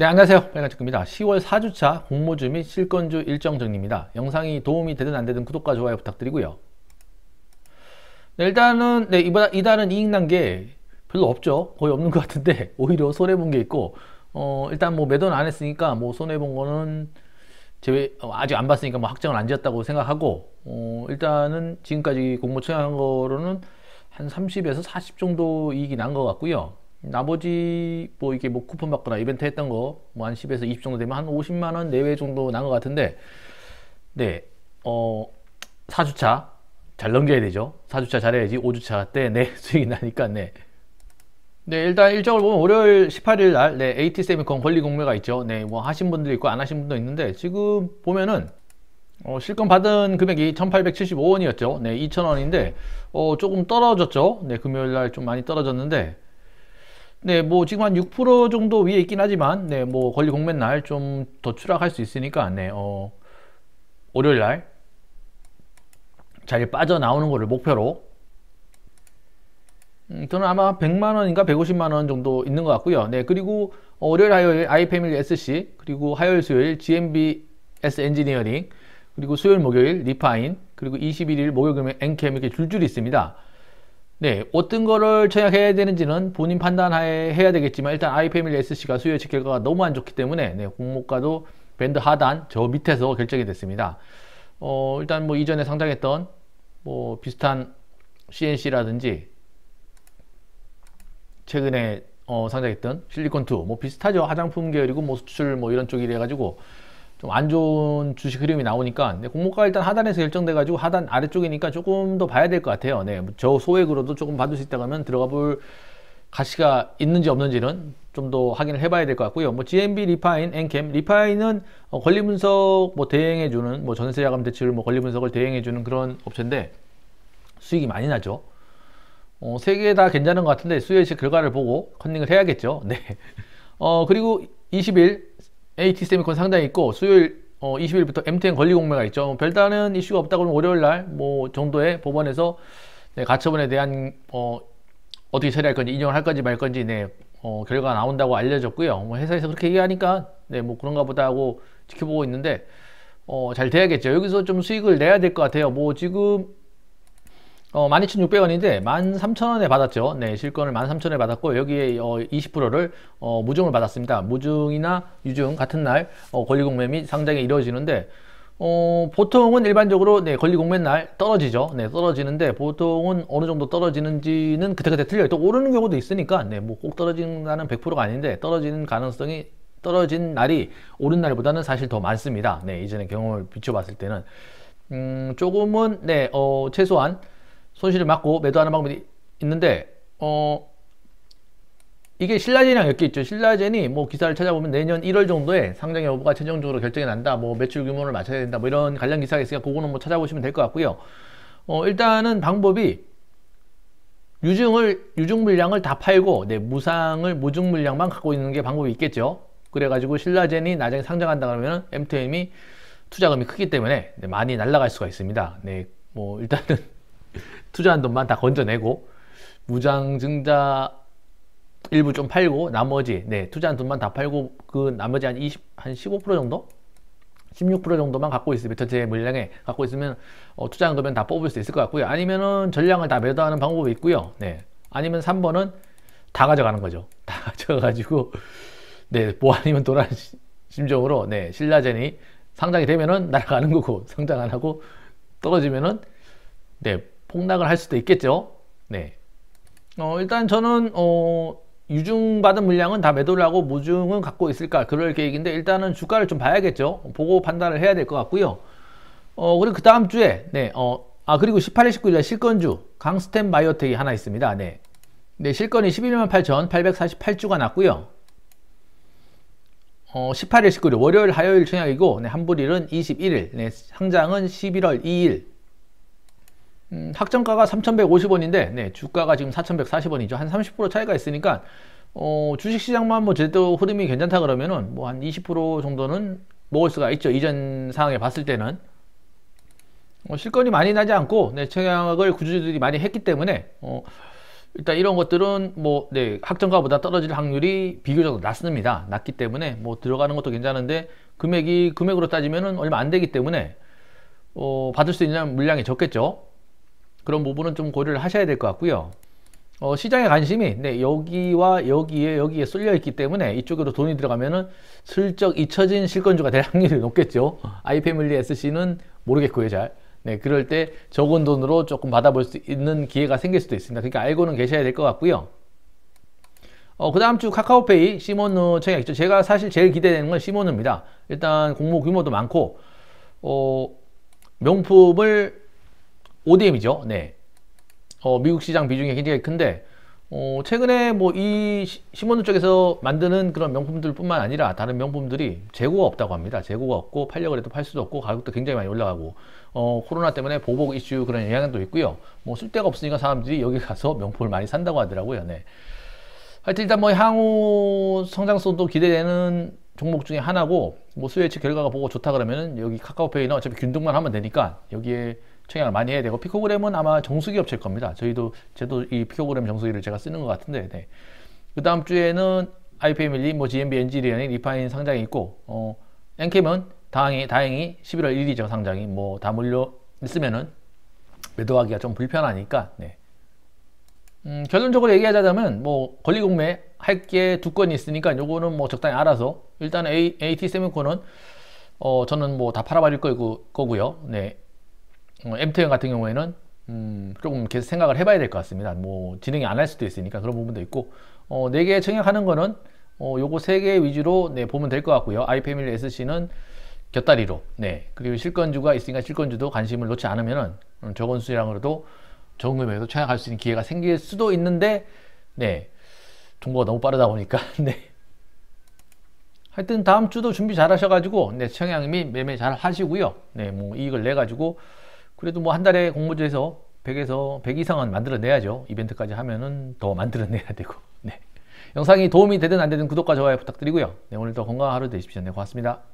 네 안녕하세요 빨간체입니다 10월 4주차 공모주 및 실건주 일정 정리입니다 영상이 도움이 되든 안되든 구독과 좋아요 부탁드리고요 네, 일단은 네 이번, 이달은 이익 난 게 별로 없죠 거의 없는 것 같은데 오히려 손해본 게 있고 어 일단 뭐 매도는 안 했으니까 뭐 손해본 거는 제외 어, 아직 안 봤으니까 뭐 확정을 안 지었다고 생각하고 어 일단은 지금까지 공모 청약한 거로는 한 30에서 40 정도 이익이 난 것 같고요 나머지 뭐 이게 뭐 쿠폰 받거나 이벤트 했던 거뭐 한 10에서 20 정도 되면 한 50만 원 내외 정도 난 것 같은데 네. 어 4주차 잘 넘겨야 되죠. 4주차 잘해야지 5주차 때 네, 수익이 나니까 네. 네, 일단 일정을 보면 월요일 18일 날 네, AT세미콘 권리 공매가 있죠. 네, 뭐 하신 분들 있고 안 하신 분도 있는데 지금 보면은 어, 실권 받은 금액이 1,875원이었죠. 네, 2,000원인데 어, 조금 떨어졌죠. 네, 금요일 날 좀 많이 떨어졌는데 네, 뭐 지금 한 6% 정도 위에 있긴 하지만, 네, 뭐 권리 공매 날 좀 더 추락할 수 있으니까, 네, 어, 월요일 날 잘 빠져나오는 거를 목표로. 음, 저는 아마 100만 원인가 150만 원 정도 있는 것 같고요. 네, 그리고 어, 월요일, 화요일 아이패밀리 SC, 그리고 화요일, 수요일 GMB S 엔지니어링, 그리고 수요일, 목요일 리파인, 그리고 21일 목요일 금요일 엔캠 이렇게 줄줄이 있습니다. 네, 어떤 거를 청약해야 되는지는 본인 판단하에 해야 되겠지만 일단 아이패밀리 SC가 수요예측 결과가 너무 안 좋기 때문에 네, 공모가도 밴드 하단 저 밑에서 결정이 됐습니다. 어, 일단 뭐 이전에 상장했던 뭐 비슷한 CNC라든지 최근에 어, 상장했던 실리콘2 뭐 비슷하죠. 화장품 계열이고 뭐 수출 뭐 이런 쪽이래 가지고 좀안 좋은 주식 흐름이 나오니까 네, 공모가 일단 하단에서 결정돼 가지고 하단 아래쪽이니까 조금 더 봐야 될 것 같아요 네, 저 소액으로도 조금 받을 수 있다 그러면 들어가 볼 가치가 있는지 없는지는 좀 더 확인을 해봐야 될 것 같고요. 뭐 GMB 리파인, 엔캠 리파인은 어, 권리 분석 뭐 대행해주는 뭐 전세 자금 대출 뭐 권리 분석을 대행해주는 그런 업체인데 수익이 많이 나죠. 어, 세 개 다 괜찮은 것 같은데 수혜시 결과를 보고 컨닝을 해야겠죠. 네. 어 그리고 20일 AT 세미콘 상당히 있고 수요일 어, 20일부터 MTN 권리 공매가 있죠. 뭐 별다른 이슈가 없다고 하면 월요일 날뭐 정도의 법원에서 네, 가처분에 대한 어, 어떻게 처리할 건지 인용을할 건지 말 건지 네, 어, 결과가 나온다고 알려졌고요. 뭐 회사에서 그렇게 얘기하니까 네, 뭐 그런가 보다 하고 지켜보고 있는데 어, 잘 돼야겠죠. 여기서 좀 수익을 내야 될 것 같아요. 뭐 지금 어, 12,600원인데 13,000원에 받았죠. 네, 실권을 13,000원에 받았고 여기에 어, 20%를 어, 무증을 받았습니다. 무증이나 유증 같은 날 어, 권리공매 및 상장이 이루어지는데 어, 보통은 일반적으로 네, 권리공매 날 떨어지죠. 네, 떨어지는데 보통은 어느 정도 떨어지는지는 그때그때 틀려요. 또 오르는 경우도 있으니까 네, 뭐 꼭 떨어진다는 100%가 아닌데 떨어지는 가능성이 떨어진 날이 오른 날보다는 사실 더 많습니다. 네, 이전의 경험을 비춰봤을 때는 음, 조금은 네, 어, 최소한 손실을 막고 매도하는 방법이 있는데 어 이게 신라젠이랑 엮여 있죠. 신라젠이 뭐 기사를 찾아보면 내년 1월 정도에 상장 여부가 최종적으로 결정이 난다. 뭐 매출 규모를 맞춰야 된다. 뭐 이런 관련 기사가 있으니까 그거는 뭐 찾아보시면 될 것 같고요. 어 일단은 방법이 유증을 유증 물량을 다 팔고 네, 무상을 무증 물량만 갖고 있는 게 방법이 있겠죠. 그래가지고 신라젠이 나중에 상장한다 그러면 MTM이 투자금이 크기 때문에 네, 많이 날아갈 수가 있습니다. 네, 뭐 일단은 투자한 돈만 다 건져내고 무장증자 일부 좀 팔고 나머지 네 투자한 돈만 다 팔고 그 나머지 한 20, 한 15% 정도? 16% 정도만 갖고 있으면 전체 물량에 갖고 있으면 어, 투자한 거면 다 뽑을 수 있을 것 같고요. 아니면은 전량을 다 매도하는 방법이 있고요. 네. 아니면 3번은 다 가져가는 거죠. 다 가져가지고 네, 뭐 아니면 돌아 심정으로 네, 신라젠이 상장이 되면은 날아가는 거고 상장 안 하고 떨어지면은 네, 폭락을 할 수도 있겠죠. 네. 어, 일단 저는 어, 유증받은 물량은 다 매도를 하고 무증은 갖고 있을까 그럴 계획인데 일단은 주가를 좀 봐야겠죠. 보고 판단을 해야 될 것 같고요. 어, 그리고 그 다음 주에 네, 어, 아 그리고 18일, 19일날 실건주 강스템 바이오텍이 하나 있습니다. 네, 네 실건이 11만 8,848주가 났고요. 어, 18일, 19일 월요일, 화요일 청약이고 네, 환불일은 21일, 네, 상장은 11월 2일 음, 학정가가 3,150원인데 네, 주가가 지금 4,140원이죠. 한 30% 차이가 있으니까 어, 주식시장만 뭐 제대로 흐름이 괜찮다 그러면은 뭐한 20% 정도는 먹을 수가 있죠. 이전 상황에 봤을 때는 어, 실건이 많이 나지 않고 네, 청약을 구주주들이 많이 했기 때문에 어, 일단 이런 것들은 뭐 네, 학점가보다 떨어질 확률이 비교적 낮습니다. 낮기 때문에 뭐 들어가는 것도 괜찮은데 금액이 금액으로 따지면은 얼마 안 되기 때문에 어, 받을 수 있는 물량이 적겠죠. 그런 부분은 좀 고려를 하셔야 될 것 같고요. 어, 시장의 관심이 네, 여기와 여기에 여기에 쏠려 있기 때문에 이쪽으로 돈이 들어가면은 슬쩍 잊혀진 실건주가 될 확률이 높겠죠. 아이패밀리 SC는 모르겠고요, 잘. 네, 그럴 때 적은 돈으로 조금 받아볼 수 있는 기회가 생길 수도 있습니다. 그러니까 알고는 계셔야 될 것 같고요. 어, 그 다음 주 카카오페이 시모노 어, 청약 있죠. 제가 사실 제일 기대되는 건 시모노입니다. 일단 공모 규모도 많고, 어, 명품을 ODM이죠. 네. 어, 미국 시장 비중이 굉장히 큰데 어, 최근에 뭐이 신문들 쪽에서 만드는 그런 명품들뿐만 아니라 다른 명품들이 재고가 없다고 합니다. 재고가 없고 팔려고 해도 팔 수도 없고 가격도 굉장히 많이 올라가고 어, 코로나 때문에 보복 이슈 그런 영향도 있고요. 뭐 쓸데가 없으니까 사람들이 여기 가서 명품을 많이 산다고 하더라고요. 네. 하여튼 일단 뭐 향후 성장성도 기대되는 종목 중에 하나고 뭐 수혜치 결과가 보고 좋다 그러면은 여기 카카오페이는 어차피 균등만 하면 되니까 여기에 청약을 많이 해야 되고 피코그램은 아마 정수기 업체일 겁니다. 저희도 제도이 피코그램 정수기를 제가 쓰는 것 같은데 네. 그 다음 주에는 IPM일리, 뭐 GMB, 엔지리언인 리파인 상장이 있고 어, 엔캠은 다행히 다행히 11월 1일이죠 상장이 뭐다 물려 있으면은 매도하기가 좀 불편하니까 네. 음, 결론적으로 얘기하자면 뭐 권리공매 할 게 두 건이 있으니까 요거는 뭐 적당히 알아서 일단 A, AT 세븐코는어 저는 뭐 다 팔아버릴 거고, 거고요. 네. 어, 엠태형 같은 경우에는 음, 조금 계속 생각을 해봐야 될 것 같습니다. 뭐 진행이 안 할 수도 있으니까 그런 부분도 있고 어, 4개 청약하는 거는 어, 요거 3개 위주로 네, 보면 될 것 같고요. 아이패밀리 SC는 곁다리로 네 그리고 실건주가 있으니까 실건주도 관심을 놓지 않으면은 음, 저 수량으로도 적은 금액에서 청약할 수 있는 기회가 생길 수도 있는데 네 정보가 너무 빠르다 보니까 네 하여튼 다음 주도 준비 잘 하셔가지고 네 청약 및 매매 잘 하시고요 네뭐 이익을 내 가지고 그래도 뭐 한 달에 공모주에서 100에서 100 이상은 만들어내야죠. 이벤트까지 하면은 더 만들어내야 되고. 네. 영상이 도움이 되든 안 되든 구독과 좋아요 부탁드리고요. 네, 오늘도 건강한 하루 되십시오. 네, 고맙습니다.